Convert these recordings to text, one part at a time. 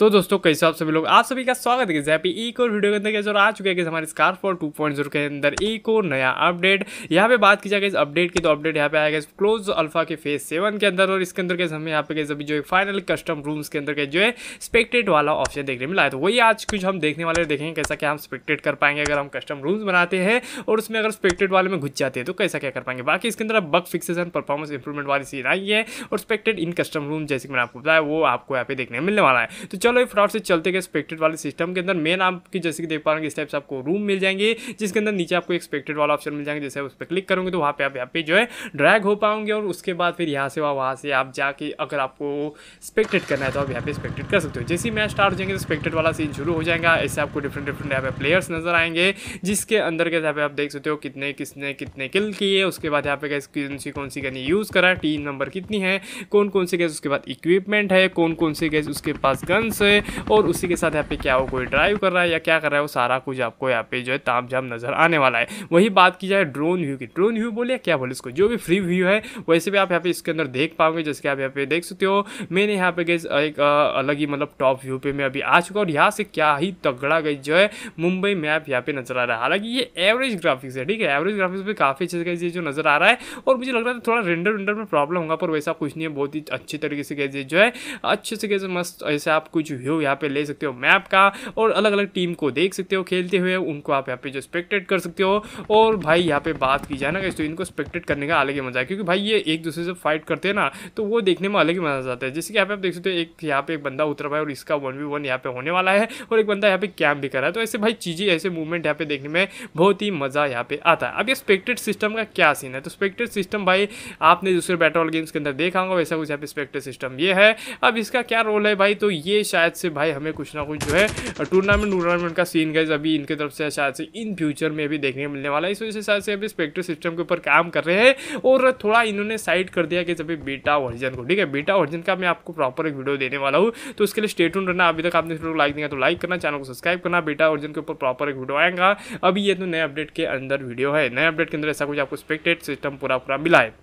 तो दोस्तों कैसे आप सभी लोग आप सभी का स्वागत है हैप्पी एक और वीडियो के अंदर कैसे और आ चुके हैं हमारे Scarfall two point zero के अंदर एक और नया अपडेट यहाँ पे बात की जाए इस अपडेट की तो अपडेट यहाँ पे आएगा क्लोज अल्फा के फेज सेवन के अंदर और इसके अंदर कैसे हमें यहाँ पे कैसे अभी जो है फाइनल कस्टम रूम्स के अंदर के जो है स्पेक्टेड वाला ऑप्शन देखने मिला है तो वही आज कुछ हम देखने वाले देखेंगे कैसा क्या हम स्पेक्टेड कर पाएंगे अगर हम कस्टम रूम्स बनाते हैं और उसमें अगर स्पेक्टेड वाले में घुस जाते हैं तो कैसा क्या कर पाएंगे बाकी इसके अंदर बग फिक्सेशन परफॉर्मेंस इंप्रूवमेंट वाली सीन आई है और स्पेक्टेड इन कस्टम रूम जैसे मैंने आपको बताया वो आपको यहाँ पे देखने मिलने वाला है तो चलो फटाफट से चलते गए एक्सपेक्टेड वाले सिस्टम के अंदर मेन आपकी जैसे कि देख पा रहे हैं से आपको रूम मिल जाएंगे जिसके अंदर नीचे आपको एक्सपेक्टेड वाला ऑप्शन मिल जाएंगे जैसे उस पर क्लिक करोगे तो वहाँ पे आप यहाँ पे जो है ड्रैग हो पाओगे और उसके बाद फिर यहाँ से वहाँ से आप जाके अगर आपको एक्सपेक्टेड करना है तो आप यहाँ पे एक्सपेक्टेड कर सकते हो जैसे ही मैच स्टार्ट हो जाएंगे तो एक्सपेक्टेड वाला सीन शुरू हो जाएगा ऐसे आपको डिफरेंट डिफरेंट यहाँ पे प्लेयर्स नजर आएंगे जिसके अंदर के यहाँ पे आप देख सकते हो कितने किसने कितने किल किए उसके बाद यहाँ पे गैस कौन सी कौन सी गनी यूज़ करा टीम नंबर कितनी है कौन कौन से गैस उसके बाद इक्विपमेंट है कौन कौन से गैस उसके पास गन्स है और उसी के साथ यहाँ पे क्या वो कोई ड्राइव कर रहा है या क्या कर रहा है वो सारा कुछ आपको यहाँ पे जो है ताम झाम नज़र आने वाला है वही बात की जाए ड्रोन व्यू की ड्रोन व्यू बोले क्या बोले इसको जो भी फ्री व्यू है वैसे भी आप यहाँ पे इसके अंदर देख पाओगे जैसे कि आप यहाँ पे देख सकते हो मैंने यहाँ पे गई एक अलग ही मतलब टॉप व्यू पे मैं अभी आ चुका और यहाँ से क्या ही तगड़ा गई जो है मुंबई में आप यहाँ पे नजर आ रहा है हालांकि ये एवरेज ग्राफिक्स है ठीक है एवरेज ग्राफिक्स पे काफ़ी अच्छे से जो नजर आ रहा है और मुझे लग रहा है थोड़ा रेंडर वेंडर में प्रॉब्लम होगा पर वैसा कुछ नहीं है बहुत ही अच्छी तरीके से गई जो है अच्छे से कैसे मस्त ऐसे आपको कुछ व्यू यहाँ पे ले सकते हो मैप का और अलग अलग टीम को देख सकते हो खेलते हुए उनको आप यहाँ पे जो स्पेक्टेट कर सकते हो और भाई यहाँ पे बात की जाए ना तो इनको स्पेक्टेट करने का अलग ही मजा है क्योंकि भाई ये एक दूसरे से फाइट करते हैं ना तो वो देखने में अलग ही मजा आता है जैसे कि यहाँ पे आप देख सकते हो एक यहाँ पे एक बंदा उतर पाए और इसका वन वी वन यहाँ पे होने वाला है और एक बंदा यहाँ पे कैम्प भी कर रहा है तो ऐसे भाई चीज़ें ऐसे मूवमेंट यहाँ पे देखने में बहुत ही मज़ा यहाँ पे आता है अब ये स्पेक्टेड सिस्टम का क्या सीन है तो स्पेक्टेड सिस्टम भाई आपने दूसरे बैटल गेम्स के अंदर देखा होगा वैसा कुछ यहाँ पे स्पेक्टेड सिस्टम ये है अब इसका क्या रोल है भाई तो ये शायद से भाई हमें कुछ ना कुछ जो है टूर्नामेंट टूर्नामेंट का सीन गाइज अभी इनके तरफ से शायद से इन फ्यूचर में भी देखने मिलने वाला है इस वजह से शायद से अभी स्पेक्ट्रो सिस्टम के ऊपर काम कर रहे हैं और थोड़ा इन्होंने साइड कर दिया कि जब बीटा वर्जन को ठीक है बीटा वर्जन का मैं आपको प्रॉपर एक वीडियो देने वाला हूँ तो उसके लिए स्टेटून रहना अभी तक आपने वीडियो लाइक दिया तो लाइक करना चैनल को सब्सक्राइब करना बीटा वर्जन के ऊपर प्रॉपर एक वीडियो आएगा अभी ये तो नए अपडेट के अंदर वीडियो है नए अपडेट के अंदर ऐसा कुछ आपको स्पेक्टेड सिस्टम पूरा पूरा मिला है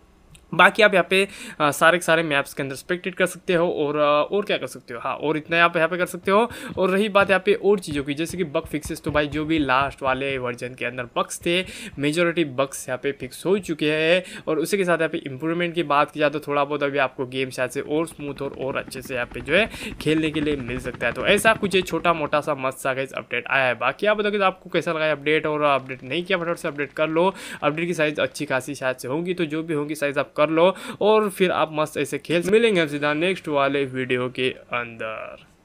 बाकी आप यहाँ पे सारे के सारे मैप्स के अंदर स्पेक्टेड कर सकते हो और और क्या कर सकते हो हाँ और इतना आप यहाँ पे कर सकते हो और रही बात यहाँ पे और चीज़ों की जैसे कि बग फिक्सेस तो भाई जो भी लास्ट वाले वर्जन के अंदर बक्स थे मेजोरिटी बक्स यहाँ पे फिक्स हो चुके हैं और उसी के साथ यहाँ पे इंप्रूवमेंट की बात की जाए तो थोड़ा बहुत अभी आपको गेम शायद से और स्मूथ और, और अच्छे से यहाँ पे जो है खेलने के लिए मिल सकता है तो ऐसा कुछ छोटा मोटा सा मस्त सा गैस अपडेट आया है बाकी आप बताओ आपको कैसा लगा अपडेट और अपडेट नहीं किया फटोट से अपडेट कर लो अपडेट की साइज़ अच्छी खासी शायद से होंगी तो जो भी होंगी साइज़ आप कर लो और फिर आप मस्त ऐसे खेल मिलेंगे हम सीधा नेक्स्ट वाले वीडियो के अंदर